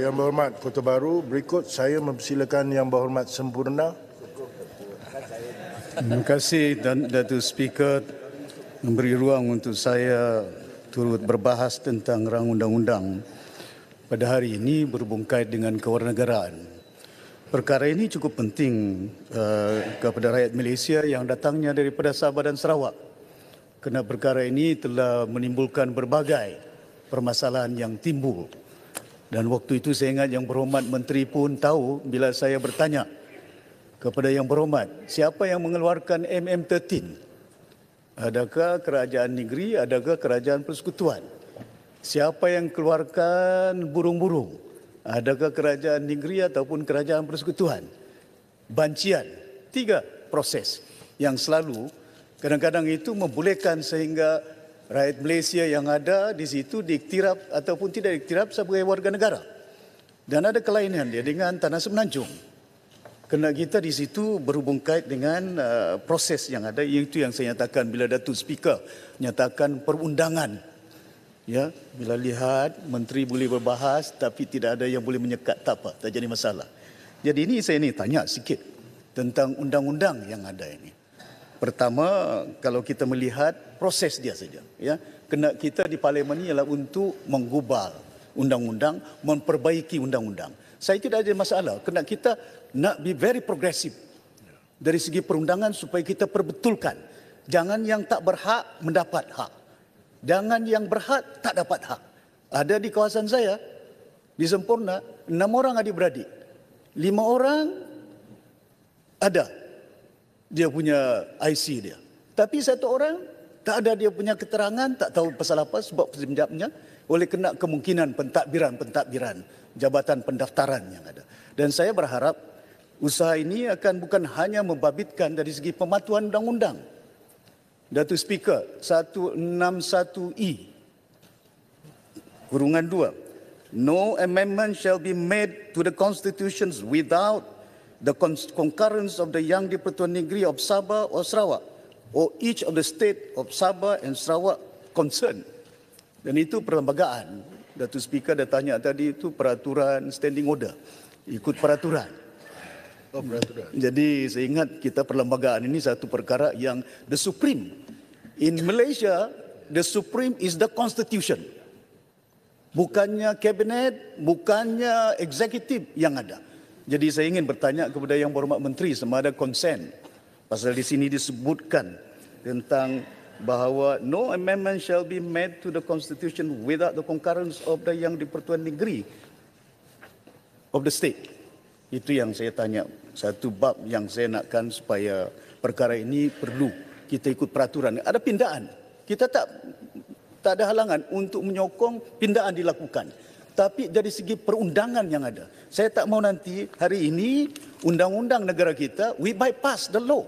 Yang Berhormat Kota Baru, berikut saya mempersilakan Yang Berhormat Sempurna. Terima kasih dan Datuk Speaker memberi ruang untuk saya turut berbahas tentang rang undang-undang pada hari ini berhubung kait dengan kewarganegaraan. Perkara ini cukup penting uh, kepada rakyat Malaysia yang datangnya daripada Sabah dan Sarawak. Kena perkara ini telah menimbulkan berbagai permasalahan yang timbul. Dan waktu itu saya ingat yang berhormat menteri pun tahu bila saya bertanya kepada yang berhormat, siapa yang mengeluarkan MM13? Adakah kerajaan negeri, adakah kerajaan persekutuan? Siapa yang keluarkan burung-burung? Adakah kerajaan negeri ataupun kerajaan persekutuan? Bancian. Tiga proses yang selalu kadang-kadang itu membolehkan sehingga rakyat Malaysia yang ada di situ diiktiraf ataupun tidak diiktiraf sebagai warga negara. Dan ada kelainan dia dengan Tanah Semenanjung. Kena kita di situ berhubung kait dengan uh, proses yang ada. Itu yang saya nyatakan bila Datuk Speaker nyatakan perundangan. Ya, bila lihat menteri boleh berbahas tapi tidak ada yang boleh menyekat tak apa, tak jadi masalah. Jadi ini saya ni tanya sikit tentang undang-undang yang ada ini. Pertama, kalau kita melihat proses dia saja. Ya. Kena kita di parlimen ini ialah untuk menggubal undang-undang, memperbaiki undang-undang. Saya tidak ada masalah. Kena kita nak be very progressive dari segi perundangan supaya kita perbetulkan. Jangan yang tak berhak mendapat hak. Jangan yang berhak tak dapat hak. Ada di kawasan saya, di Sempurna, enam orang adik-beradik. Lima orang ada dia punya IC dia. Tapi satu orang tak ada dia punya keterangan, tak tahu pasal apa sebab penjabatnya oleh kena kemungkinan pentadbiran-pentadbiran jabatan pendaftaran yang ada. Dan saya berharap usaha ini akan bukan hanya membabitkan dari segi pematuhan undang-undang. Datuk Speaker 161E kurungan 2 No amendment shall be made to the constitutions without the concurrence of the Yang Dipertuan pertuan Negeri of Sabah or Sarawak or each of the state of Sabah and Sarawak concerned. Dan itu perlembagaan. Datuk Speaker dah tanya tadi itu peraturan standing order. Ikut peraturan. Oh, peraturan. Jadi saya ingat kita perlembagaan ini satu perkara yang the supreme. In Malaysia, the supreme is the constitution. Bukannya kabinet, bukannya eksekutif yang ada. Jadi saya ingin bertanya kepada Yang Berhormat Menteri sama ada konsen pasal di sini disebutkan tentang bahawa no amendment shall be made to the constitution without the concurrence of the Yang di-Pertuan Negeri of the state. Itu yang saya tanya. Satu bab yang saya nakkan supaya perkara ini perlu kita ikut peraturan. Ada pindaan. Kita tak tak ada halangan untuk menyokong pindaan dilakukan tapi dari segi perundangan yang ada. Saya tak mau nanti hari ini undang-undang negara kita we bypass the law.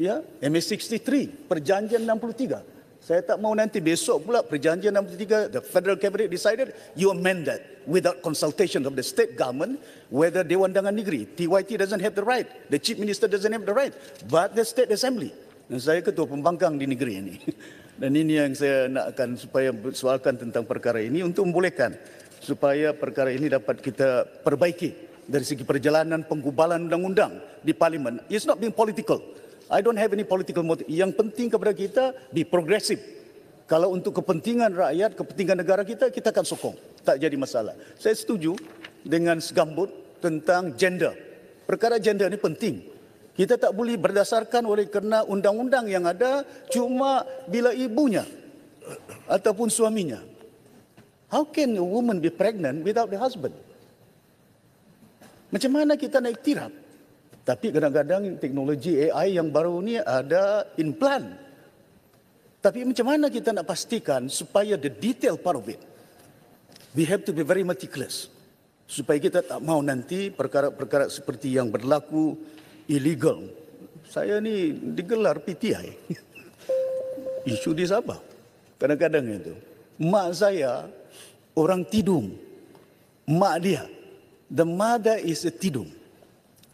Ya, yeah? MA 63, perjanjian 63. Saya tak mau nanti besok pula perjanjian 63 the federal cabinet decided you amend that without consultation of the state government whether Dewan Undangan Negeri TYT doesn't have the right, the chief minister doesn't have the right, but the state assembly. Dan saya ketua pembangkang di negeri ini. Dan ini yang saya nak akan supaya soalkan tentang perkara ini untuk membolehkan supaya perkara ini dapat kita perbaiki dari segi perjalanan penggubalan undang-undang di parlimen. It's not being political. I don't have any political motive. Yang penting kepada kita be progressive. Kalau untuk kepentingan rakyat, kepentingan negara kita, kita akan sokong. Tak jadi masalah. Saya setuju dengan segambut tentang gender. Perkara gender ini penting. Kita tak boleh berdasarkan oleh kerana undang-undang yang ada cuma bila ibunya ataupun suaminya. How can a woman be pregnant without the husband? Macam mana kita nak iktiraf? Tapi kadang-kadang teknologi AI yang baru ni ada implant. Tapi macam mana kita nak pastikan supaya the detail part of it? We have to be very meticulous. Supaya kita tak mau nanti perkara-perkara seperti yang berlaku illegal. Saya ni digelar PTI. Isu di Sabah. Kadang-kadang itu mak saya orang tidung. Mak dia. The mother is a tidung.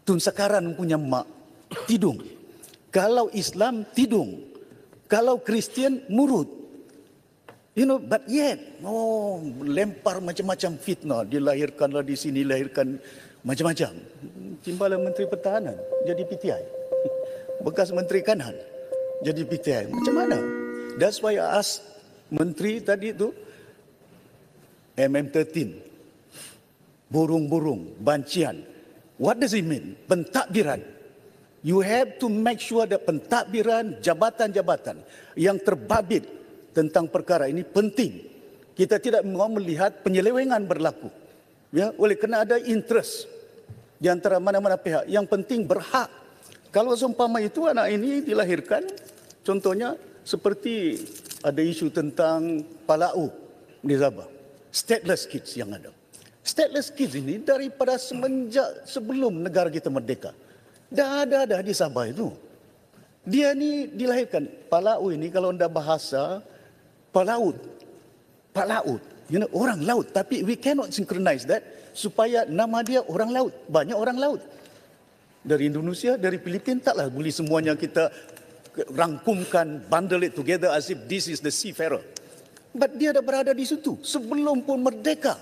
Tun Sekaran punya mak tidung. Kalau Islam tidung. Kalau Kristian murut. You know, but yet, oh, lempar macam-macam fitnah. Dilahirkanlah di sini, lahirkan macam-macam. Timbalan Menteri Pertahanan jadi PTI. Bekas Menteri Kanan jadi PTI. Macam mana? That's why I ask menteri tadi tu MM13 burung-burung bancian what does it mean pentadbiran you have to make sure that pentadbiran jabatan-jabatan yang terbabit tentang perkara ini penting kita tidak mahu melihat penyelewengan berlaku ya oleh kerana ada interest di antara mana-mana pihak yang penting berhak kalau seumpama itu anak ini dilahirkan contohnya seperti ada isu tentang palau di Sabah. Stateless kids yang ada. Stateless kids ini daripada semenjak sebelum negara kita merdeka. Dah ada dah di Sabah itu. Dia ni dilahirkan. Palau ini kalau anda bahasa, Palau, Palaut. You know, orang laut. Tapi we cannot synchronize that supaya nama dia orang laut. Banyak orang laut. Dari Indonesia, dari Filipina, taklah boleh semuanya kita rangkumkan, bundle it together as if this is the seafarer. But dia dah berada di situ sebelum pun merdeka.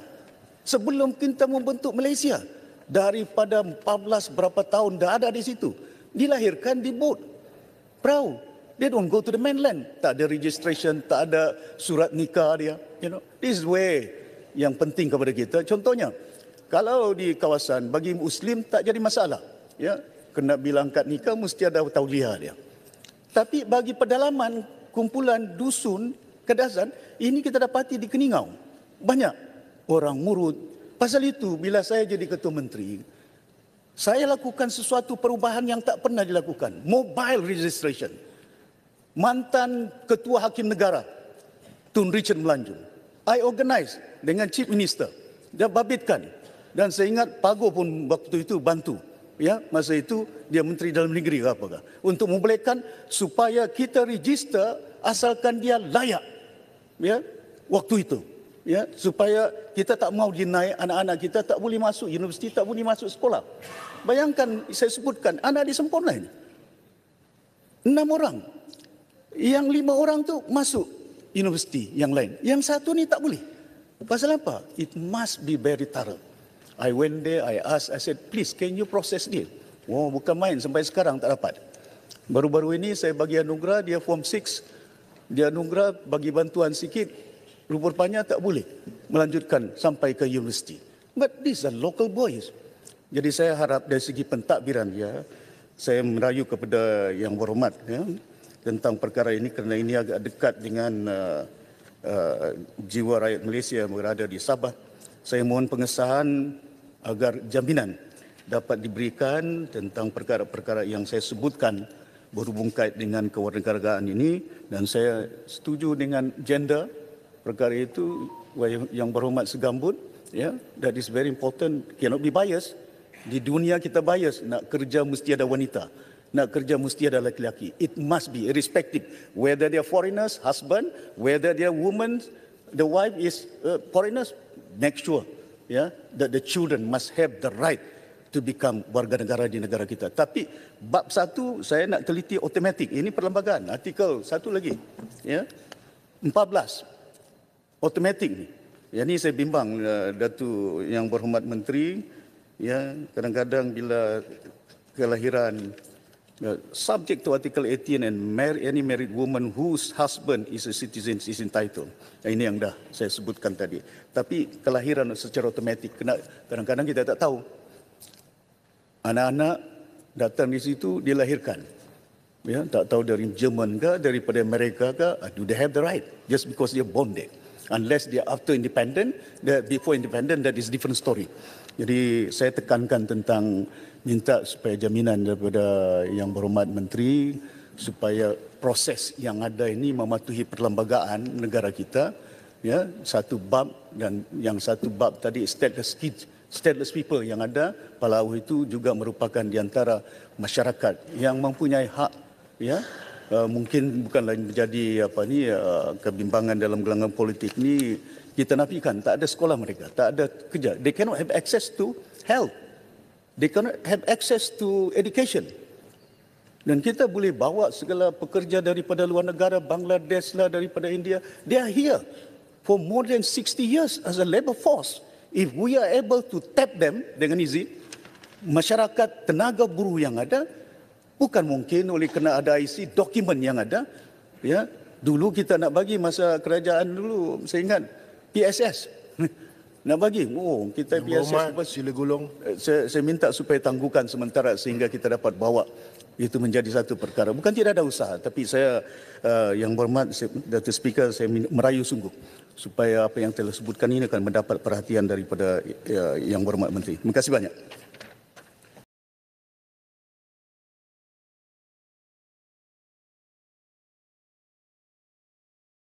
Sebelum kita membentuk Malaysia. Daripada 14 berapa tahun dah ada di situ. Dilahirkan di boat. Perahu. They don't go to the mainland. Tak ada registration, tak ada surat nikah dia. You know, this way. yang penting kepada kita. Contohnya, kalau di kawasan bagi Muslim tak jadi masalah. Ya, kena bilang kat nikah mesti ada tauliah dia. Tapi bagi pedalaman kumpulan dusun kedasan ini kita dapati di Keningau. Banyak orang murud. Pasal itu, bila saya jadi Ketua Menteri, saya lakukan sesuatu perubahan yang tak pernah dilakukan. Mobile registration. Mantan Ketua Hakim Negara, Tun Richard Melanjung. I organize dengan Chief Minister. Dia babitkan. Dan saya ingat Pago pun waktu itu bantu ya masa itu dia menteri dalam negeri ke apakah untuk membolehkan supaya kita register asalkan dia layak ya waktu itu ya supaya kita tak mau dinaik anak-anak kita tak boleh masuk universiti tak boleh masuk sekolah bayangkan saya sebutkan anak di sempurna ini enam orang yang lima orang tu masuk universiti yang lain yang satu ni tak boleh pasal apa it must be very thorough I went there, I asked, I said, please, can you process dia? Oh, bukan main, sampai sekarang tak dapat. Baru-baru ini saya bagi anugerah, dia form 6. Dia anugerah bagi bantuan sikit, rupanya tak boleh melanjutkan sampai ke universiti. But these are local boys. Jadi saya harap dari segi pentadbiran dia, ya, saya merayu kepada yang berhormat ya, tentang perkara ini kerana ini agak dekat dengan uh, uh, jiwa rakyat Malaysia yang berada di Sabah saya mohon pengesahan agar jaminan dapat diberikan tentang perkara-perkara yang saya sebutkan berhubung kait dengan kewarganegaraan ini dan saya setuju dengan gender perkara itu yang berhormat segambut ya yeah, that is very important cannot be biased di dunia kita bias nak kerja mesti ada wanita nak kerja mesti ada lelaki. it must be irrespective whether they are foreigners husband whether they are women the wife is uh, foreigners make sure yeah, that the children must have the right to become warga negara di negara kita. Tapi bab satu saya nak teliti automatic. Ini perlembagaan. Artikel satu lagi. Ya. Yeah. belas Automatic ni. Ya ni saya bimbang uh, Datu yang berhormat menteri ya kadang-kadang bila kelahiran subject to Article 18 and marry any married woman whose husband is a citizen is entitled. Ini yang dah saya sebutkan tadi. Tapi kelahiran secara otomatik, kadang-kadang kita tak tahu. Anak-anak datang di situ, dilahirkan. Ya, tak tahu dari Jerman ke, daripada Amerika ke, ah, do they have the right? Just because they are born there. Unless they are after independent, before independent, that is different story. Jadi saya tekankan tentang minta supaya jaminan daripada yang berhormat menteri supaya proses yang ada ini mematuhi perlembagaan negara kita ya satu bab dan yang satu bab tadi stateless kids stateless people yang ada Palau itu juga merupakan di antara masyarakat yang mempunyai hak ya Uh, mungkin bukan lagi menjadi apa ni uh, kebimbangan dalam gelanggang politik ni kita nafikan tak ada sekolah mereka tak ada kerja they cannot have access to health they cannot have access to education. Dan kita boleh bawa segala pekerja daripada luar negara, Bangladesh lah, daripada India. They are here for more than 60 years as a labor force. If we are able to tap them dengan izin, masyarakat tenaga buruh yang ada, bukan mungkin oleh kena ada IC, dokumen yang ada. Ya, Dulu kita nak bagi masa kerajaan dulu, saya ingat, PSS, nak bagi oh kita biasa apa sila gulung eh, saya, saya minta supaya tangguhkan sementara sehingga kita dapat bawa itu menjadi satu perkara bukan tidak ada usaha tapi saya uh, yang berhormat Datuk Speaker saya merayu sungguh supaya apa yang telah sebutkan ini akan mendapat perhatian daripada uh, yang berhormat menteri terima kasih banyak